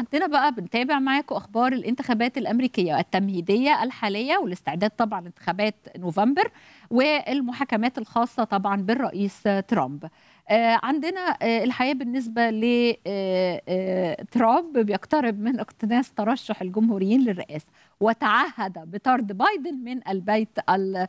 عندنا بقى بنتابع معاكم اخبار الانتخابات الامريكيه التمهيديه الحاليه والاستعداد طبعا لانتخابات نوفمبر والمحاكمات الخاصه طبعا بالرئيس ترامب آه، عندنا آه، الحقيقه بالنسبه لترامب آه، بيقترب من اقتناص ترشح الجمهوريين للرئاسه وتعهد بطرد بايدن من البيت آه،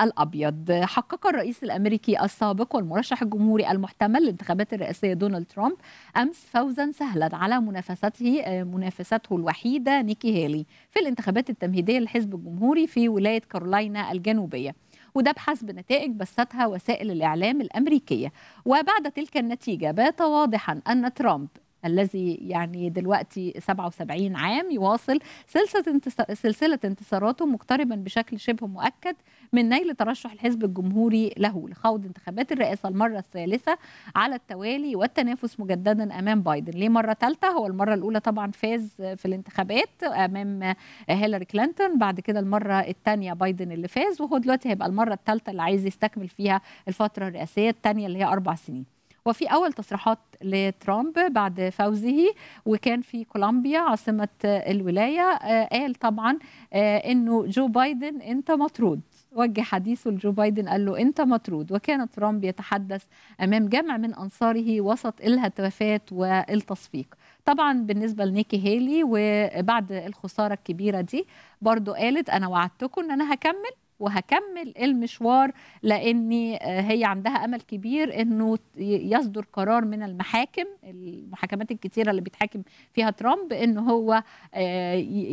الابيض حقق الرئيس الامريكي السابق والمرشح الجمهوري المحتمل للانتخابات الرئاسيه دونالد ترامب امس فوزا سهلا على منافسته آه، منافسته الوحيده نيكي هيلي في الانتخابات التمهيديه للحزب الجمهوري في ولايه كارولاينا الجنوبيه وده بحسب نتائج بثتها وسائل الإعلام الأمريكية وبعد تلك النتيجة بات واضحا أن ترامب الذي يعني دلوقتي 77 عام يواصل سلسلة سلسلة انتصاراته مقتربا بشكل شبه مؤكد من نيل ترشح الحزب الجمهوري له لخوض انتخابات الرئاسة المرة الثالثة على التوالي والتنافس مجددا أمام بايدن ليه مرة ثالثة هو المرة الأولى طبعا فاز في الانتخابات أمام هيلاري كلينتون بعد كده المرة الثانية بايدن اللي فاز وهو دلوقتي هيبقى المرة الثالثة اللي عايز يستكمل فيها الفترة الرئاسية الثانية اللي هي أربع سنين وفي أول تصريحات لترامب بعد فوزه وكان في كولومبيا عاصمة الولاية آه، قال طبعا آه، أنه جو بايدن أنت مطرود وجه حديثه لجو بايدن قال له انت مطرود وكان ترامب يتحدث امام جمع من انصاره وسط الهتافات والتصفيق طبعا بالنسبه لنيكي هيلي وبعد الخساره الكبيره دي برضو قالت انا وعدتكم ان انا هكمل وهكمل المشوار لاني آه، هي عندها امل كبير انه يصدر قرار من المحاكم المحاكمات الكتيره اللي بيتحاكم فيها ترامب ان هو آه،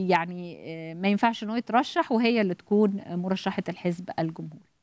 يعني آه، ما ينفعش ان هو يترشح وهي اللي تكون مرشحه الحزب الجمهوري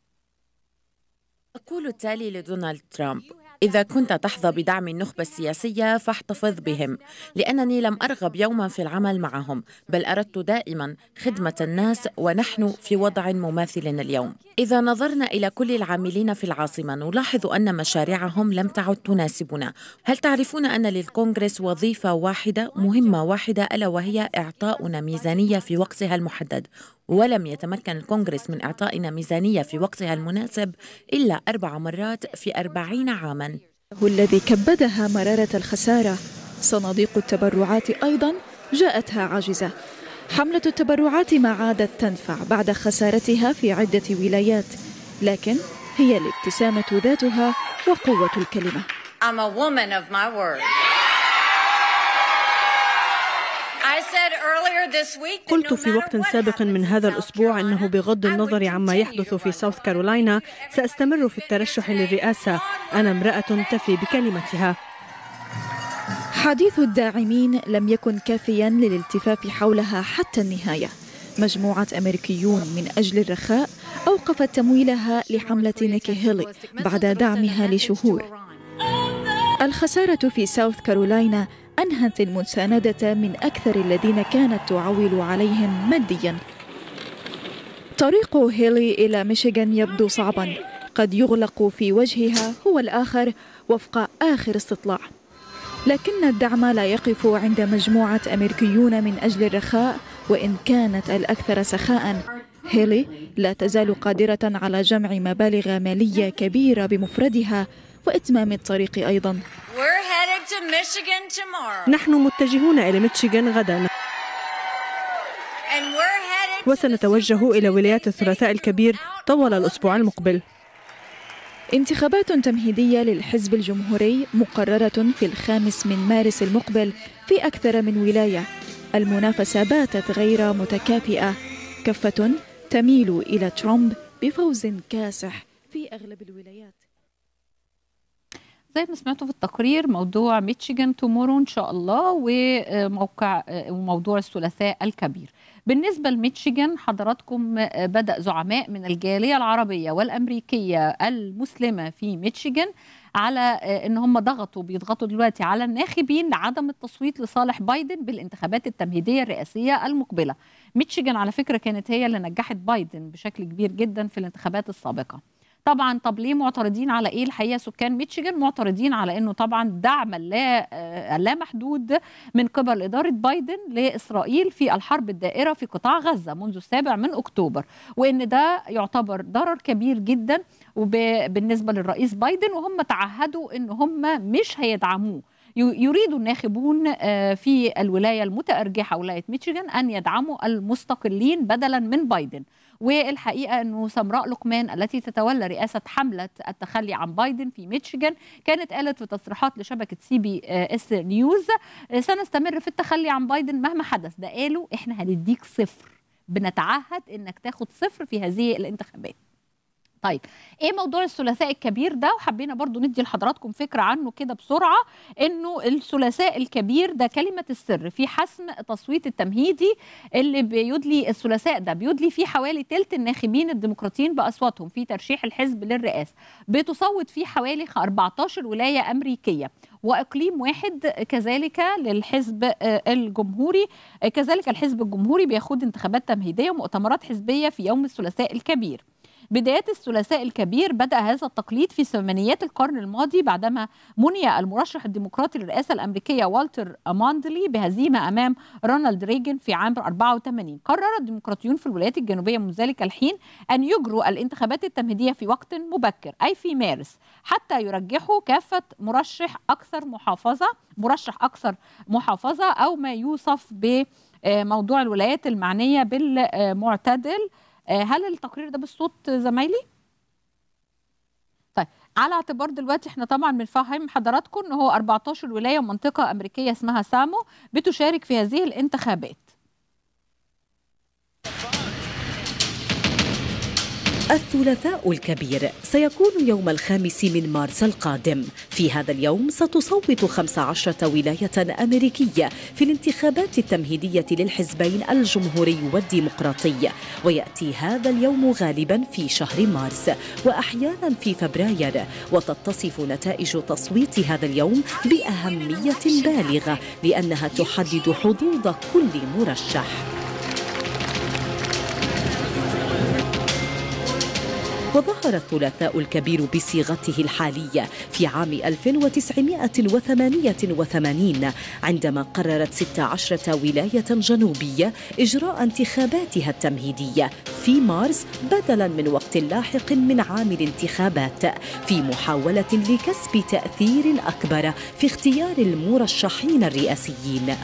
يقول التالي لدونالد ترامب إذا كنت تحظى بدعم النخبة السياسية فاحتفظ بهم لأنني لم أرغب يوما في العمل معهم بل أردت دائما خدمة الناس ونحن في وضع مماثل اليوم إذا نظرنا إلى كل العاملين في العاصمة نلاحظ أن مشاريعهم لم تعد تناسبنا هل تعرفون أن للكونغرس وظيفة واحدة مهمة واحدة ألا وهي إعطاؤنا ميزانية في وقتها المحدد ولم يتمكن الكونغرس من إعطائنا ميزانية في وقتها المناسب إلا أربع مرات في أربعين عاماً هو الذي كبدها مرارة الخسارة صناديق التبرعات أيضا جاءتها عاجزة حملة التبرعات ما عادت تنفع بعد خسارتها في عدة ولايات لكن هي الابتسامة ذاتها وقوة الكلمة I'm a woman of my word. قلت في وقت سابق من هذا الأسبوع أنه بغض النظر عما يحدث في ساوث كارولاينا سأستمر في الترشح للرئاسة أنا امرأة تفي بكلمتها حديث الداعمين لم يكن كافيا للالتفاف حولها حتى النهايه مجموعة أمريكيون من أجل الرخاء أوقفت تمويلها لحملة نيكي هيلي بعد دعمها لشهور الخسارة في ساوث كارولاينا أنهت المساندة من أكثر الذين كانت تعول عليهم مادياً طريق هيلي إلى ميشيغان يبدو صعباً قد يغلق في وجهها هو الآخر وفق آخر استطلاع لكن الدعم لا يقف عند مجموعة أمريكيون من أجل الرخاء وإن كانت الأكثر سخاء هيلي لا تزال قادرة على جمع مبالغ مالية كبيرة بمفردها وإتمام الطريق أيضا نحن متجهون إلى ميشيغان غدا وسنتوجه إلى ولايات الثلاثاء الكبير طوال الأسبوع المقبل انتخابات تمهيدية للحزب الجمهوري مقررة في الخامس من مارس المقبل في أكثر من ولاية المنافسة باتت غير متكافئة كفة تميل إلى ترامب بفوز كاسح في أغلب الولايات زي ما سمعتوا في التقرير موضوع ميتشيغان تومورو ان شاء الله وموقع وموضوع الثلاثاء الكبير بالنسبه لميتشيغان حضراتكم بدا زعماء من الجاليه العربيه والامريكيه المسلمه في ميتشيغان على ان هم ضغطوا بيضغطوا دلوقتي على الناخبين لعدم التصويت لصالح بايدن بالانتخابات التمهيديه الرئاسيه المقبله ميتشيغان على فكره كانت هي اللي نجحت بايدن بشكل كبير جدا في الانتخابات السابقه طبعا طب ليه معترضين على ايه الحقيقه سكان ميتشيجن معترضين على انه طبعا دعم لا آه، لا محدود من قبل اداره بايدن لاسرائيل في الحرب الدائره في قطاع غزه منذ السابع من اكتوبر وان ده يعتبر ضرر كبير جدا وبالنسبه للرئيس بايدن وهم تعهدوا ان هم مش هيدعموه يريد الناخبون آه، في الولاية المتأرجحة ولاية ميشيغان أن يدعموا المستقلين بدلا من بايدن والحقيقه انه سمراء لقمان التي تتولى رئاسه حمله التخلي عن بايدن في ميشيغان كانت قالت في تصريحات لشبكه سي بي اس نيوز سنستمر في التخلي عن بايدن مهما حدث ده قالوا احنا هنديك صفر بنتعهد انك تاخد صفر في هذه الانتخابات طيب ايه موضوع الثلاثاء الكبير ده وحبينا برضو ندي لحضراتكم فكره عنه كده بسرعه انه الثلاثاء الكبير ده كلمه السر في حسم تصويت التمهيدي اللي بيدلي الثلاثاء ده بيدلي فيه حوالي ثلث الناخبين الديمقراطيين باصواتهم في ترشيح الحزب للرئاسه بتصوت فيه حوالي 14 ولايه امريكيه واقليم واحد كذلك للحزب آه، الجمهوري آه، كذلك الحزب الجمهوري بيخوض انتخابات تمهيديه ومؤتمرات حزبيه في يوم الثلاثاء الكبير بداية الثلاثاء الكبير بدأ هذا التقليد في ثمانيات القرن الماضي بعدما مني المرشح الديمقراطي للرئاسة الأمريكية والتر ماندلي بهزيمة أمام رونالد ريجن في عام 84 قرر الديمقراطيون في الولايات الجنوبية من ذلك الحين أن يجروا الانتخابات التمهيدية في وقت مبكر أي في مارس حتى يرجحوا كافة مرشح أكثر محافظة مرشح أكثر محافظة أو ما يوصف بموضوع الولايات المعنية بالمعتدل آه، هل التقرير ده بالصوت زمايلي؟ طيب على اعتبار دلوقتي احنا طبعا بنفهم حضراتكم ان هو 14 ولايه ومنطقه امريكيه اسمها سامو بتشارك في هذه الانتخابات الثلاثاء الكبير سيكون يوم الخامس من مارس القادم في هذا اليوم ستصوت 15 ولاية أمريكية في الانتخابات التمهيدية للحزبين الجمهوري والديمقراطي ويأتي هذا اليوم غالبا في شهر مارس وأحيانا في فبراير وتتصف نتائج تصويت هذا اليوم بأهمية بالغة لأنها تحدد حظوظ كل مرشح وظهر الثلاثاء الكبير بصيغته الحالية في عام 1988 عندما قررت 16 ولاية جنوبية إجراء انتخاباتها التمهيدية في مارس بدلا من وقت لاحق من عام الانتخابات في محاولة لكسب تأثير أكبر في اختيار المرشحين الرئاسيين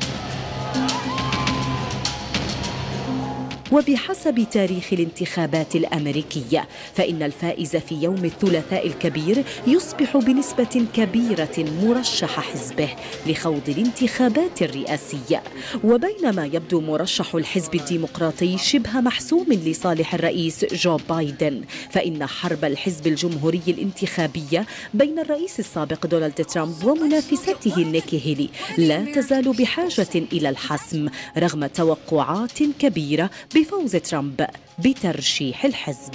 وبحسب تاريخ الانتخابات الامريكيه فان الفائز في يوم الثلاثاء الكبير يصبح بنسبه كبيره مرشح حزبه لخوض الانتخابات الرئاسيه وبينما يبدو مرشح الحزب الديمقراطي شبه محسوم لصالح الرئيس جو بايدن فان حرب الحزب الجمهوري الانتخابيه بين الرئيس السابق دونالد ترامب ومنافسته نيكي هيلي لا تزال بحاجه الى الحسم رغم توقعات كبيره بفوز ترامب بترشيح الحزب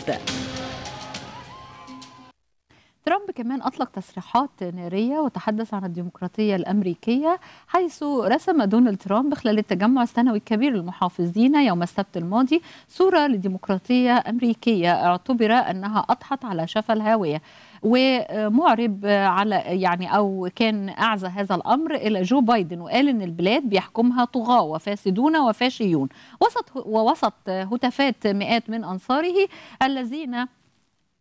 ترامب كمان أطلق تصريحات نارية وتحدث عن الديمقراطية الأمريكية حيث رسم دونالد ترامب خلال التجمع السنوي الكبير للمحافظين يوم السبت الماضي صورة لديمقراطية أمريكية اعتبر أنها أضحت على شفا الهاوية ومعرب على يعني أو كان أعزى هذا الأمر إلى جو بايدن وقال إن البلاد بيحكمها طغاة وفاسدون وفاشيون وسط ووسط هتافات مئات من أنصاره الذين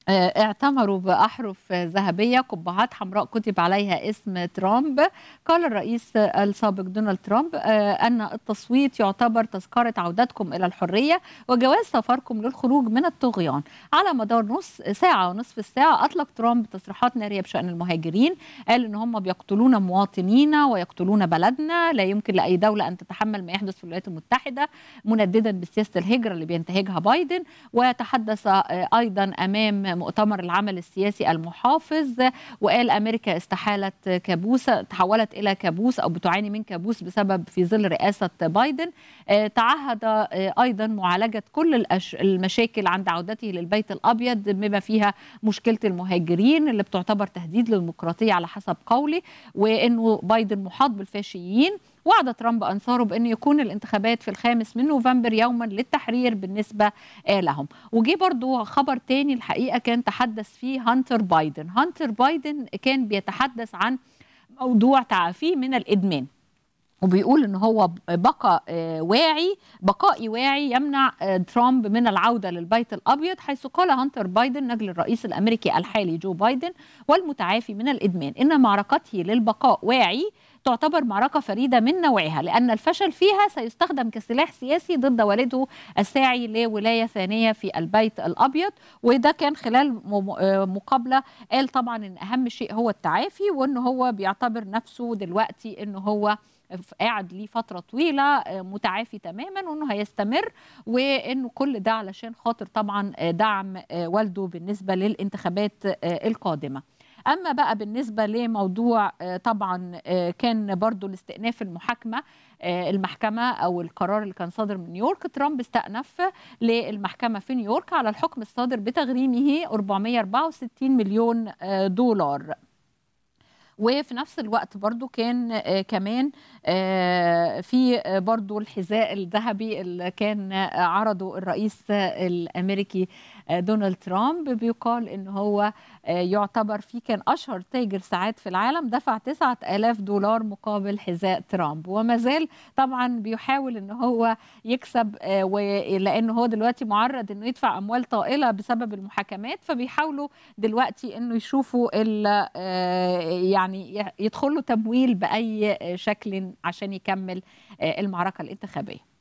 آه، اعتمروا بأحرف ذهبية قبعات حمراء كتب عليها اسم ترامب قال الرئيس السابق دونالد ترامب آه، أن التصويت يعتبر تذكرة عودتكم إلى الحرية وجواز سفركم للخروج من الطغيان على مدار نص ساعة ونصف الساعة أطلق ترامب تصريحات نارية بشأن المهاجرين قال إن هم بيقتلون مواطنينا ويقتلون بلدنا لا يمكن لأي دولة أن تتحمل ما يحدث في الولايات المتحدة منددا بسياسة الهجرة اللي بينتهجها بايدن وتحدث آه، أيضا أمام مؤتمر العمل السياسي المحافظ وقال امريكا استحالت كابوس تحولت الى كابوس او بتعاني من كابوس بسبب في ظل رئاسه بايدن آه، تعهد آه، ايضا معالجه كل المشاكل عند عودته للبيت الابيض بما فيها مشكله المهاجرين اللي بتعتبر تهديد للديمقراطيه على حسب قولي وانه بايدن محاط بالفاشيين وعد ترامب أنصاره بأن يكون الانتخابات في الخامس من نوفمبر يوما للتحرير بالنسبة آه، لهم وجي برضو خبر تاني الحقيقة كان تحدث فيه هانتر بايدن هانتر بايدن كان بيتحدث عن موضوع تعافيه من الإدمان وبيقول ان هو بقى آه، واعي بقائي واعي يمنع آه، ترامب من العوده للبيت الابيض حيث قال هانتر بايدن نجل الرئيس الامريكي الحالي جو بايدن والمتعافي من الادمان ان معركته للبقاء واعي تعتبر معركه فريده من نوعها لان الفشل فيها سيستخدم كسلاح سياسي ضد والده الساعي لولايه ثانيه في البيت الابيض وده كان خلال آه، مقابله قال طبعا ان اهم شيء هو التعافي وان هو بيعتبر نفسه دلوقتي ان هو قاعد ليه فتره طويله آه، متعافي تماما وانه هيستمر وانه كل ده علشان خاطر طبعا آه، دعم آه، والده بالنسبه للانتخابات القادمه اما بقى بالنسبه لموضوع طبعا كان برضو الاستئناف المحاكمه المحكمه او القرار اللي كان صادر من نيويورك ترامب استأنف للمحكمه في نيويورك على الحكم الصادر بتغريمه 464 مليون دولار وفي نفس الوقت برضو كان آه، كمان آه، في آه، برضو الحذاء الذهبي اللي كان عرضه الرئيس الامريكي آه، دونالد ترامب بيقال ان هو آه، يعتبر فيه كان اشهر تاجر ساعات في العالم دفع 9000 دولار مقابل حذاء ترامب وما زال طبعا بيحاول ان هو يكسب آه، لان هو دلوقتي معرض انه يدفع اموال طائله بسبب المحاكمات فبيحاولوا دلوقتي انه يشوفوا يعني يدخل له تمويل باي شكل عشان يكمل المعركه الانتخابيه